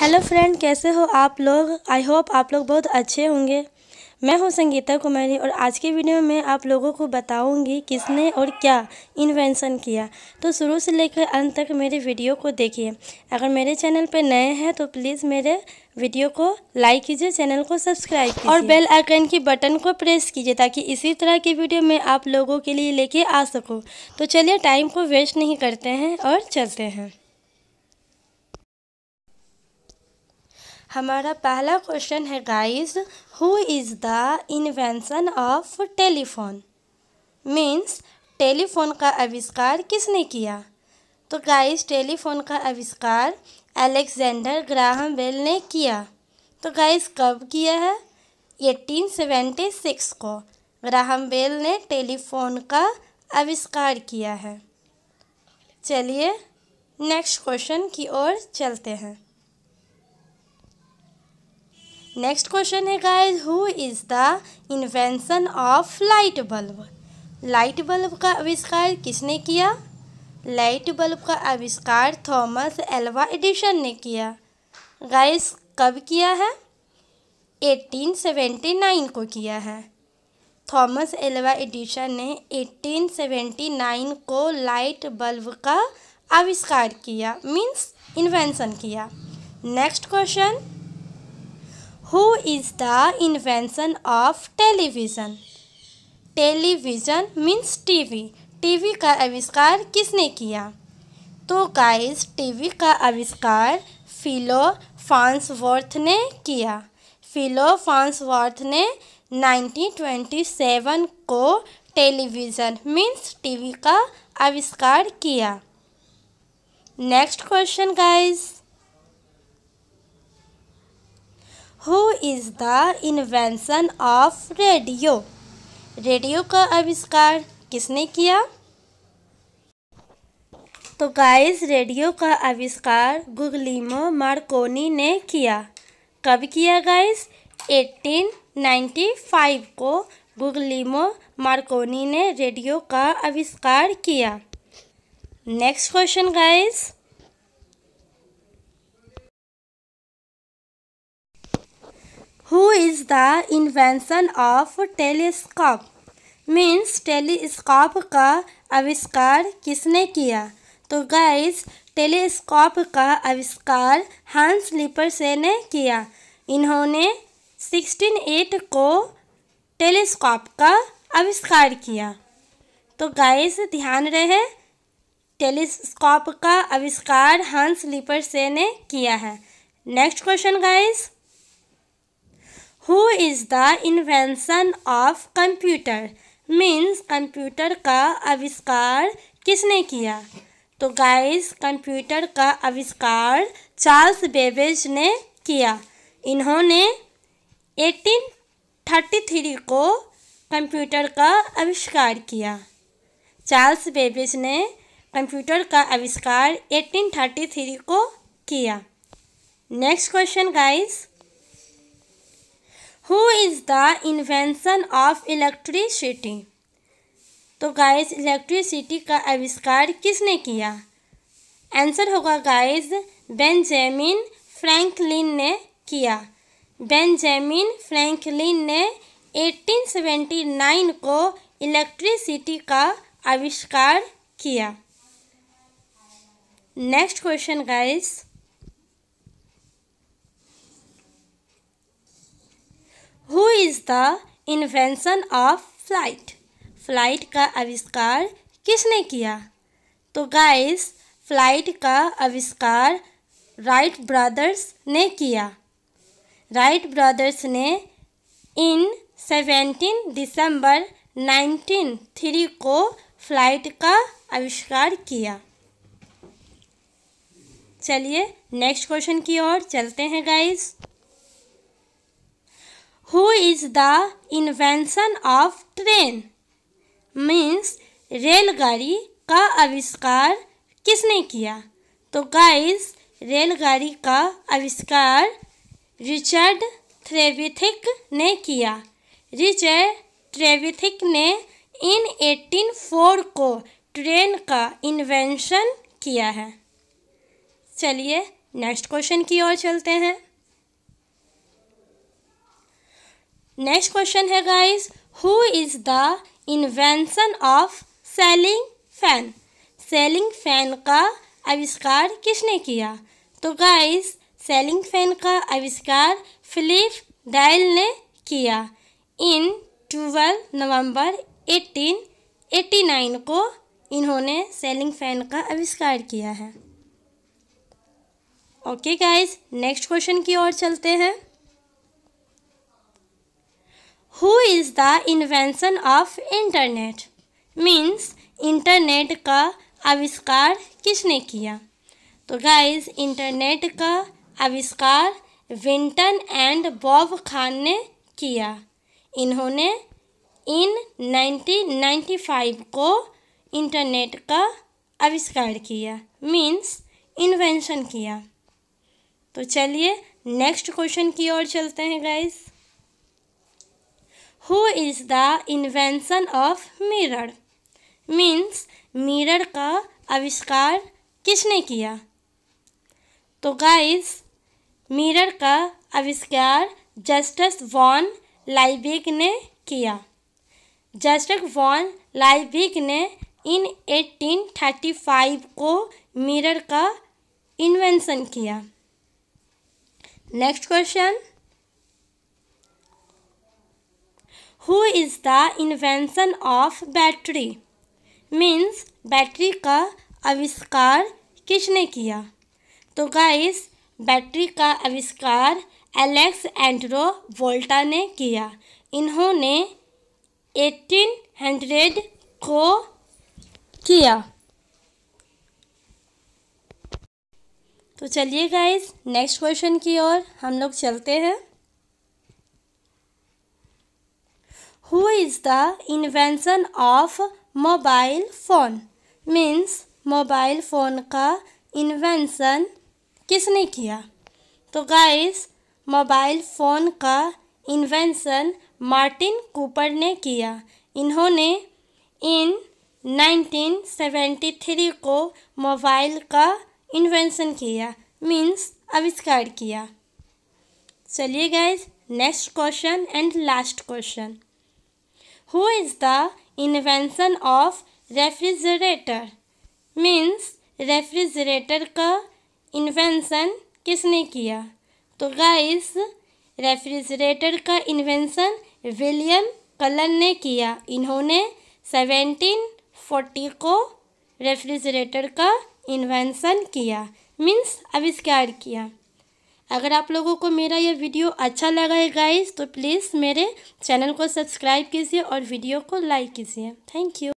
hello friend कैसे हो आप लोग आई होप आप लोग बहुत अच्छे होंगे मैं हूं संगीता कुमारी और आज के वीडियो में आप लोगों को बताऊंगी किसने और क्या इन्वेंशन किया तो शुरू से लेकर अंत तक मेरे वीडियो को देखिए अगर मेरे चैनल पर नए हैं तो प्लीज़ मेरे वीडियो को लाइक कीजिए चैनल को सब्सक्राइब कीजिए और बेल आइकन की बटन को प्रेस कीजिए ताकि इसी तरह की वीडियो मैं आप लोगों के लिए लेके आ सकूँ तो चलिए टाइम को वेस्ट नहीं करते हैं और चलते हैं हमारा पहला क्वेश्चन है guys who is the invention of telephone means telephone का आविष्कार किसने किया तो गाइस टेलीफोन का आविष्कार अलेक्जेंडर ग्राहम बेल ने किया तो गाइस कब किया है 1876 को ग्राहम बेल ने टेलीफोन का आविष्कार किया है चलिए नेक्स्ट क्वेश्चन की ओर चलते हैं नेक्स्ट क्वेश्चन है guys who is the invention of light bulb light bulb का आविष्कार किसने किया लाइट बल्ब का आविष्कार थॉमस एल्वा एडिशन ने किया गाइस कब किया है 1879 को किया है थॉमस एल्वा एडिशन ने 1879 को लाइट बल्ब का आविष्कार किया मींस इन्वेंशन किया next question who is the invention of television television means T V का आविष्कार किसने किया तो गाइस टीवी का आविष्कार फिलो फांसवर्थ ने किया फिलो फांसवर्थ ने 1927 को टेलीविज़न मीन्स टीवी का आविष्कार किया next question guys who is the invention of radio radio का आविष्कार किसने किया तो गाइस रेडियो का आविष्कार गुगलीमो मार्कोनी ने किया कब किया गाइस 1895 को गुगलीमो मार्कोनी ने रेडियो का आविष्कार किया next question guys who is the invention of telescope means telescope का आविष्कार किसने किया तो गाइस टेलीस्कोप का आविष्कार हांस लिपरसे ने किया इन्होंने 168 को टेलीस्कोप का आविष्कार किया तो गाइस ध्यान रहे टेलीस्कोप का आविष्कार हांस लिपरसे ने किया है next question guys who is the invention of computer means computer का आविष्कार किसने किया तो गाइस कंप्यूटर का आविष्कार चार्ल्स बेबेज ने किया इन्होंने 1833 को कंप्यूटर का आविष्कार किया चार्ल्स बेबेज ने कंप्यूटर का आविष्कार 1833 को किया next question guys is the invention of electricity तो गाइस इलेक्ट्रिसिटी का आविष्कार किसने किया आंसर होगा गाइस बेंजामिन फ्रैंकलिन ने किया बेंजामिन फ्रैंकलिन ने 1879 को इलेक्ट्रिसिटी का आविष्कार किया next question guys who is the invention of flight flight का आविष्कार किसने किया तो गाइस फ्लाइट का आविष्कार राइट ब्रदर्स ने किया राइट ब्रदर्स ने in seventeen December nineteen three को फ्लाइट का आविष्कार किया चलिए नेक्स्ट क्वेश्चन की ओर चलते हैं guys who is the invention of train means रेलगाड़ी का आविष्कार किसने किया तो गाइस रेलगाड़ी का आविष्कार रिचर्ड थ्रेविथिक ने किया रिचर्ड थ्रेविथिक ने इन 1804 को ट्रेन का इन्वेंशन किया है चलिए नेक्स्ट क्वेश्चन की ओर चलते हैं नेक्स्ट क्वेश्चन है guys who is the invention of ceiling fan ceiling fan का आविष्कार किसने किया तो गाइस सेलिंग फैन का आविष्कार फिलिप डायल ने किया इन ट्वेल्व नवंबर नाइन को इन्होंने सेलिंग फैन का आविष्कार किया है ओके गाइस नेक्स्ट क्वेश्चन की ओर चलते हैं who is the invention of internet means internet का आविष्कार किसने किया तो गाइज़ इंटरनेट का आविष्कार विंटन एंड बॉब खान ने किया इन्होंने इन 1995 को इंटरनेट का आविष्कार किया मीन्स इन्वेंशन किया तो चलिए नेक्स्ट क्वेश्चन की ओर चलते हैं guys who is the invention of mirror means mirror का आविष्कार किसने किया तो गाइस मिरर का आविष्कार जस्टिस वॉन लाइबिग ने किया जस्टिस वॉन लाइबिग ने इन 1835 को मिरर का इन्वेंशन किया next question who is the invention of battery means battery का आविष्कार किसने किया तो गाइस बैटरी का आविष्कार एलेक्स एंड्रो वोल्टा ने किया इन्होंने 1800 को किया तो चलिए गाइस नेक्स्ट क्वेश्चन की ओर हम लोग चलते हैं who is the invention of mobile phone means mobile phone का इन्वेंशन किसने किया तो गाइस मोबाइल फ़ोन का इन्वेंशन मार्टिन कूपर ने किया इन्होंने इन 1973 को मोबाइल का इन्वेंशन किया मींस आविष्कार किया चलिए guys next question and last question who is the invention of refrigerator means refrigerator का इन्वेंसन किसने किया तो गाइस रेफ्रिजरेटर का इन्वेंसन विलियम कलन ने किया इन्होंने सेवेंटीन 1740 को रेफ्रिजरेटर का इन्वेंसन किया मीन्स आविष्कार किया अगर आप लोगों को मेरा यह वीडियो अच्छा लगा है गाइस तो प्लीज़ मेरे चैनल को सब्सक्राइब कीजिए और वीडियो को लाइक कीजिए थैंक यू